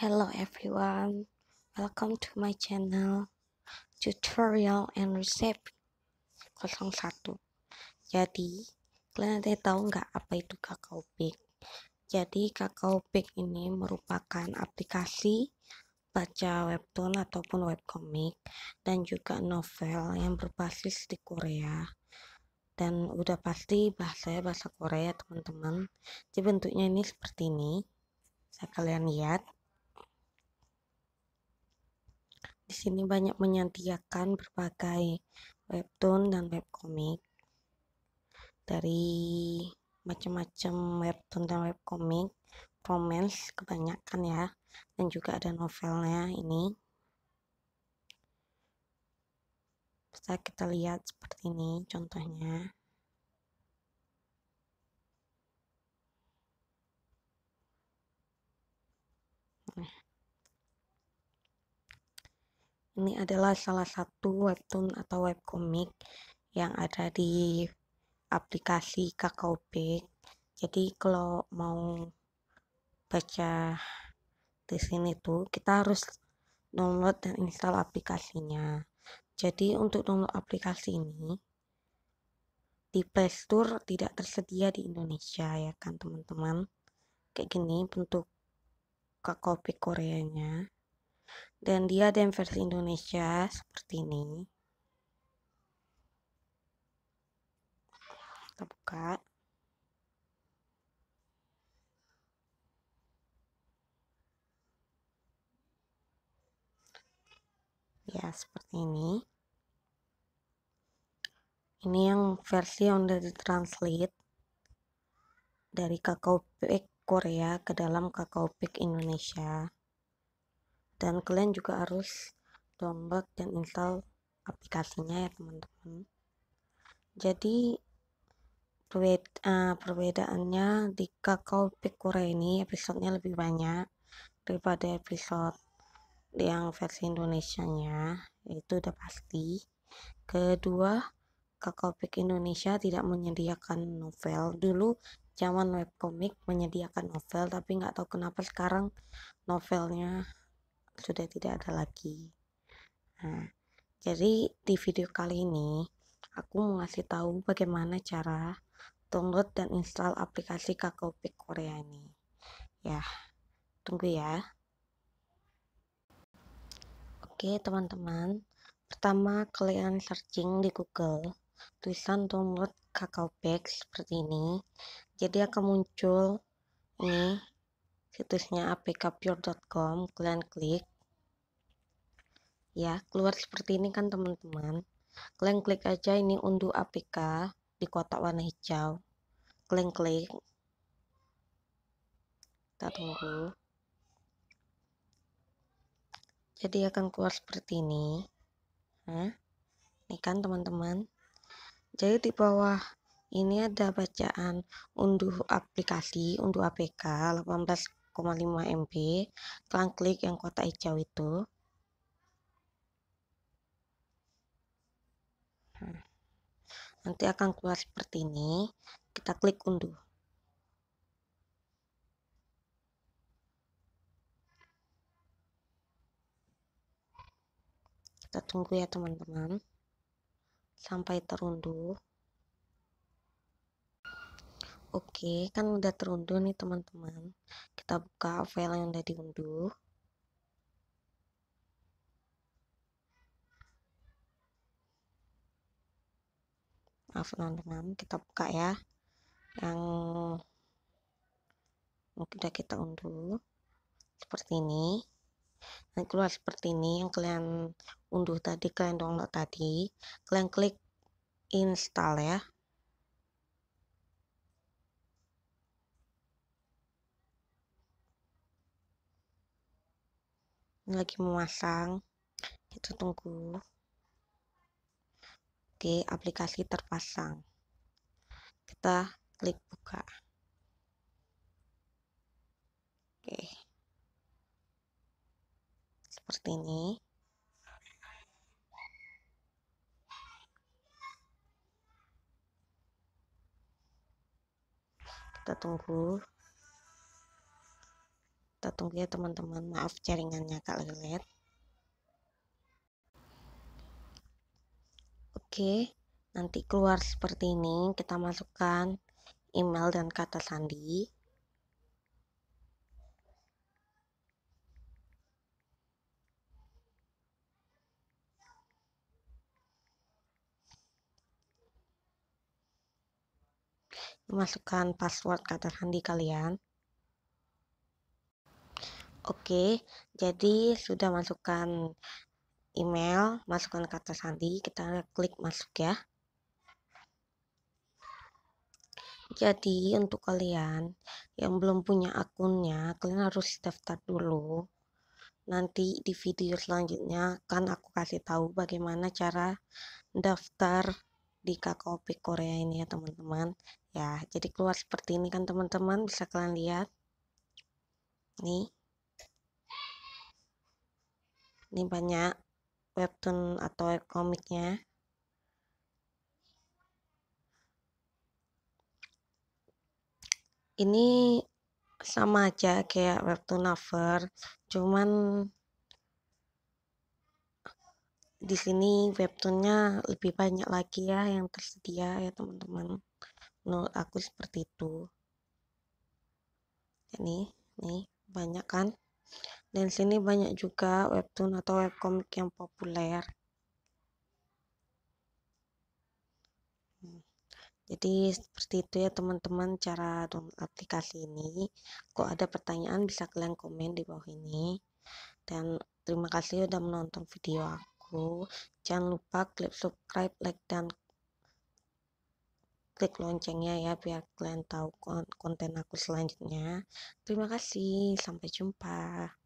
Hello everyone, welcome to my channel tutorial and recipe 01 Jadi, kalian ada tahu nggak apa itu Kakao Pick? Jadi, Kakao Pick ini merupakan aplikasi baca webtoon ataupun webcomic dan juga novel yang berbasis di Korea dan udah pasti bahasa bahasa Korea teman-teman jadi bentuknya ini seperti ini Saya kalian lihat Di sini banyak menyediakan berbagai webtoon dan webcomic dari macam-macam webtoon dan webcomic, romance kebanyakan ya, dan juga ada novelnya ini. Bisa kita lihat seperti ini contohnya. Ini adalah salah satu webtoon atau webcomic yang ada di aplikasi Kakao Jadi kalau mau baca di sini tuh kita harus download dan install aplikasinya. Jadi untuk download aplikasi ini di Play Store tidak tersedia di Indonesia ya kan teman-teman. Kayak gini bentuk Kakao Pick Koreanya dan dia ada yang versi Indonesia seperti ini kita buka ya seperti ini ini yang versi yang sudah ditranslate dari Kakao pick Korea ke dalam Kakao pick Indonesia dan kalian juga harus download dan install aplikasinya ya teman-teman jadi eh, perbedaannya di Kakao Pikura ini episodenya lebih banyak daripada episode yang versi Indonesia nya itu udah pasti kedua Kakao Pik Indonesia tidak menyediakan novel dulu zaman webcomic menyediakan novel tapi nggak tahu kenapa sekarang novelnya sudah tidak ada lagi. Nah, jadi di video kali ini aku mau ngasih tahu bagaimana cara download dan install aplikasi Kakopik Korea ini. Ya, tunggu ya. Oke, teman-teman. Pertama, kalian searching di Google tulisan download Kakao Pack seperti ini. Jadi akan muncul ini situsnya apkpure.com. Kalian klik ya keluar seperti ini kan teman-teman kalian klik aja ini unduh APK di kotak warna hijau kalian klik kita tunggu jadi akan keluar seperti ini nah ini kan teman-teman jadi di bawah ini ada bacaan unduh aplikasi unduh APK 18,5 MB kalian klik yang kotak hijau itu nanti akan keluar seperti ini kita klik unduh kita tunggu ya teman-teman sampai terunduh oke kan udah terunduh nih teman-teman kita buka file yang udah diunduh maaf teman-teman kita buka ya yang sudah kita unduh seperti ini dan keluar seperti ini yang kalian unduh tadi kalian download tadi kalian klik install ya lagi memasang kita tunggu oke aplikasi terpasang. Kita klik buka. Oke. Seperti ini. Kita tunggu. Kita tunggu ya teman-teman. Maaf jaringannya agak lelet. Oke, nanti keluar seperti ini. Kita masukkan email dan kata sandi. Masukkan password kata sandi kalian. Oke, jadi sudah masukkan email, masukkan kata sandi, kita klik masuk ya. Jadi untuk kalian yang belum punya akunnya, kalian harus daftar dulu. Nanti di video selanjutnya kan aku kasih tahu bagaimana cara daftar di KKOP Korea ini ya teman-teman. Ya, jadi keluar seperti ini kan teman-teman, bisa kalian lihat. Nih. Ini banyak webtoon atau komiknya ini sama aja kayak webtoon lover cuman di sini webtoonnya lebih banyak lagi ya yang tersedia ya teman-teman menurut aku seperti itu ini nih banyak kan dan sini banyak juga webtoon atau webcomic yang populer. Hmm. Jadi seperti itu ya teman-teman cara download aplikasi ini. Kok ada pertanyaan bisa kalian komen di bawah ini. Dan terima kasih sudah menonton video aku. Jangan lupa klik subscribe, like dan klik loncengnya ya biar kalian tahu konten aku selanjutnya. Terima kasih, sampai jumpa.